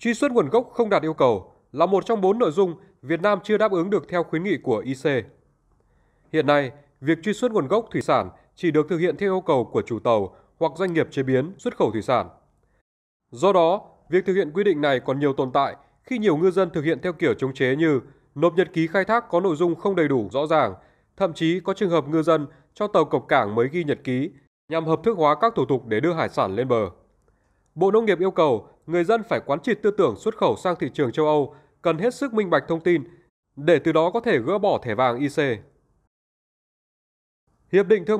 Truy xuất nguồn gốc không đạt yêu cầu là một trong bốn nội dung Việt Nam chưa đáp ứng được theo khuyến nghị của IC. Hiện nay, việc truy xuất nguồn gốc thủy sản chỉ được thực hiện theo yêu cầu của chủ tàu hoặc doanh nghiệp chế biến xuất khẩu thủy sản. Do đó, việc thực hiện quy định này còn nhiều tồn tại khi nhiều ngư dân thực hiện theo kiểu chống chế như nộp nhật ký khai thác có nội dung không đầy đủ rõ ràng, thậm chí có trường hợp ngư dân cho tàu cập cảng mới ghi nhật ký nhằm hợp thức hóa các thủ tục để đưa hải sản lên bờ. Bộ Nông nghiệp yêu cầu người dân phải quán triệt tư tưởng xuất khẩu sang thị trường châu Âu, cần hết sức minh bạch thông tin để từ đó có thể gỡ bỏ thẻ vàng IC. Hiệp định thương